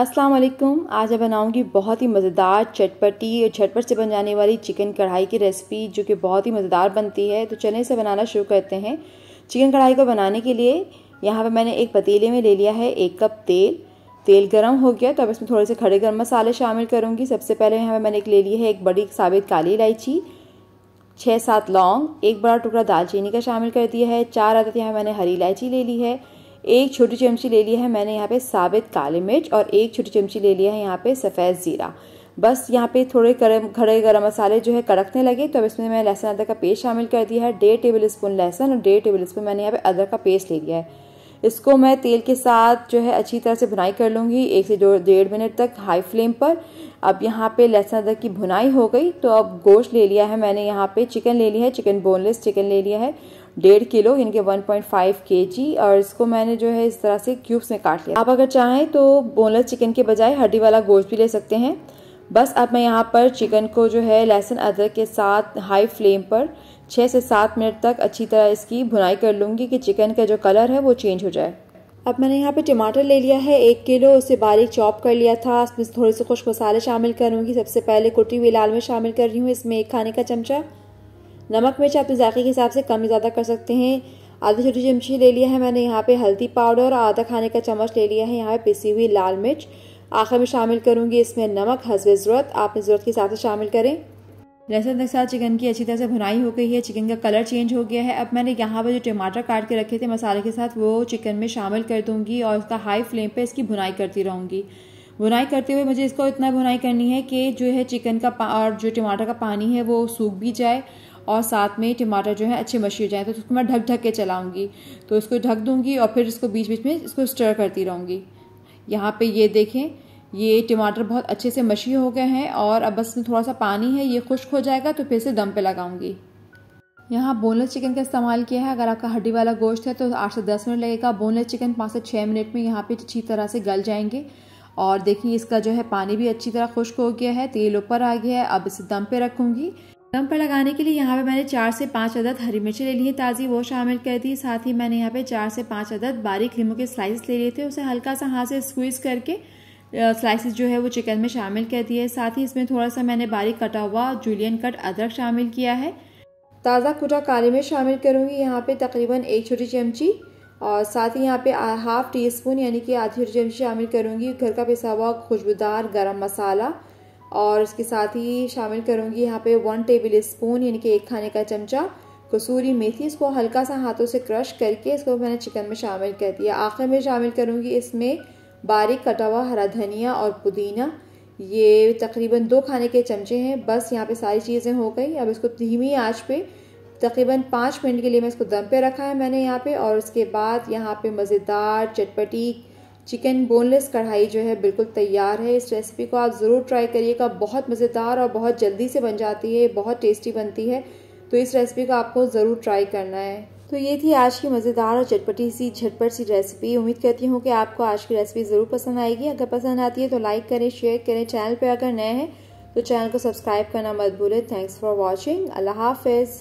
अस्सलाम वालेकुम आज मैं बनाऊंगी बहुत ही मज़ेदार चटपटी और झटपट से बन जाने वाली चिकन कढ़ाई की रेसिपी जो कि बहुत ही मज़ेदार बनती है तो चने इसे बनाना शुरू करते हैं चिकन कढ़ाई को बनाने के लिए यहाँ पर मैंने एक पतीले में ले लिया है एक कप तेल तेल गर्म हो गया तो अब इसमें थोड़े से खड़े गर्म मसाले शामिल करूँगी सबसे पहले यहाँ पर मैंने एक ले ली है एक बड़ी साबित काली इलायची छः सात लौंग एक बड़ा टुकड़ा दालचीनी का शामिल कर दिया है चार आदत यहाँ मैंने हरी इलायची ले ली है एक छोटी चमची ले लिया है मैंने यहाँ पे साबित काली मिर्च और एक छोटी चमची ले लिया है यहाँ पे सफ़ेद ज़ीरा बस यहाँ पे थोड़े गरम खड़े गरम मसाले जो है कड़कने लगे तो अब इसमें मैं लहसुन अदरक का पेस्ट शामिल कर दिया है डेढ़ टेबल स्पून लहसुन और डेढ़ टेबल स्पून मैंने यहाँ पे अदरक का पेस्ट ले लिया है इसको मैं तेल के साथ जो है अच्छी तरह से भुनाई कर लूँगी एक से डेढ़ मिनट तक हाई फ्लेम पर अब यहाँ पे लहसुन अदरक की भुनाई हो गई तो अब गोश्त ले लिया है मैंने यहाँ पे चिकन ले लिया है चिकन बोनलेस चिकन ले लिया है डेढ़ किलो यानी कि 1.5 पॉइंट और इसको मैंने जो है इस तरह से क्यूब्स में काट लिया आप अगर चाहें तो बोनलेस चिकन के बजाय हड्डी वाला गोश्त भी ले सकते हैं बस अब मैं यहाँ पर चिकन को जो है लहसुन अदरक के साथ हाई फ्लेम पर छः से सात मिनट तक अच्छी तरह इसकी भुनाई कर लूँगी कि चिकन का जो कलर है वो चेंज हो जाए अब मैंने यहाँ पे टमाटर ले लिया है एक किलो उसे बारीक चॉप कर लिया था इसमें थोड़े से खुश मसाले शामिल करूँगी सबसे पहले कुटी हुई लाल मिर्च शामिल कर रही हूँ इसमें एक खाने का चमचा नमक मिर्च आप जायके के हिसाब से कम ज़्यादा कर सकते हैं आधी छोटी चमची ले लिया है मैंने यहाँ पे हल्दी पाउडर और आधा खाने का चम्मच ले लिया है यहाँ पे पिसी हुई लाल मिर्च आखिर में शामिल करूँगी इसमें नमक हसब ज़रूरत आपने ज़रूरत के हिसाब से शामिल करें लहसुन के साथ चिकन की अच्छी तरह से भुनाई हो गई है चिकन का कलर चेंज हो गया है अब मैंने यहाँ पर जो टमाटर काट के रखे थे मसाले के साथ वो चिकन में शामिल कर दूंगी और उसका हाई फ्लेम पर इसकी भुनाई करती रहूँगी भुनाई करते हुए मुझे इसको इतना भुनाई करनी है कि जो है चिकन का और जो टमाटर का पानी है वो सूख भी जाए और साथ में टमाटर जो है अच्छे मशी हो जाए तो उसको मैं ढक ढक के चलाऊँगी तो इसको ढक दूँगी और फिर इसको बीच बीच में इसको स्टर करती रहूँगी यहाँ पे ये देखें ये टमाटर बहुत अच्छे से मशी हो गए हैं और अब बस में थोड़ा सा पानी है ये खुश्क हो जाएगा तो फिर से दम पे लगाऊंगी यहाँ बोनलेस चिकन का इस्तेमाल किया है अगर आपका हड्डी वाला गोश्त है तो आठ से दस मिनट लगेगा बोनलेस चिकन पाँच से छः मिनट में यहाँ पे अच्छी तरह से गल जाएंगे और देखिए इसका जो है पानी भी अच्छी तरह खुश्क हो गया है तेल ऊपर आ गया है अब इसे दम पे रखूँगी दम पर लगाने के लिए यहाँ पे मैंने चार से पाँच अदद हरी मिर्ची ले ली है ताज़ी वो शामिल कर दी साथ ही मैंने यहाँ पे चार से पाँच अदद बारीक लीमू के स्लाइसिस ले लिए थे उसे हल्का सा हाथ से स्क्वीज़ करके स्लाइसेस जो है वो चिकन में शामिल कर दिए साथ ही इसमें थोड़ा सा मैंने बारीक कटा हुआ जूलियन कट अदरक शामिल किया है ताज़ा कुटा काली मिर्च शामिल करूँगी यहाँ पे तकरीबन एक छोटी चमची और साथ ही यहाँ पे हाफ टी स्पून यानी कि आधी छोटी चमची शामिल करूँगी घर का पिसा हुआ खुशबूदार गरम मसाला और उसके साथ ही शामिल करूँगी यहाँ पे वन टेबल स्पून यानी कि एक खाने का चमचा कसूरी मेथी इसको हल्का सा हाथों से क्रश करके इसको मैंने चिकन में शामिल कर दिया आखिर में शामिल करूँगी इसमें बारीक कटा हुआ हरा धनिया और पुदीना ये तकरीबन दो खाने के चमचे हैं बस यहाँ पे सारी चीज़ें हो गई अब इसको धीमी आँच पे तकरीबन पाँच मिनट के लिए मैं इसको दम पे रखा है मैंने यहाँ पे और उसके बाद यहाँ पे मज़ेदार चटपटी चिकन बोनलेस कढ़ाई जो है बिल्कुल तैयार है इस रेसिपी को आप ज़रूर ट्राई करिएगा बहुत मज़ेदार और बहुत जल्दी से बन जाती है बहुत टेस्टी बनती है तो इस रेसिपी को आपको ज़रूर ट्राई करना है तो ये थी आज की मज़ेदार और चटपटी सी झटपट सी रेसिपी उम्मीद करती हूँ कि आपको आज की रेसिपी ज़रूर पसंद आएगी अगर पसंद आती है तो लाइक करें शेयर करें चैनल पर अगर नए हैं तो चैनल को सब्सक्राइब करना मत भूलें थैंक्स फॉर वॉचिंग अल्लाह हाफिज़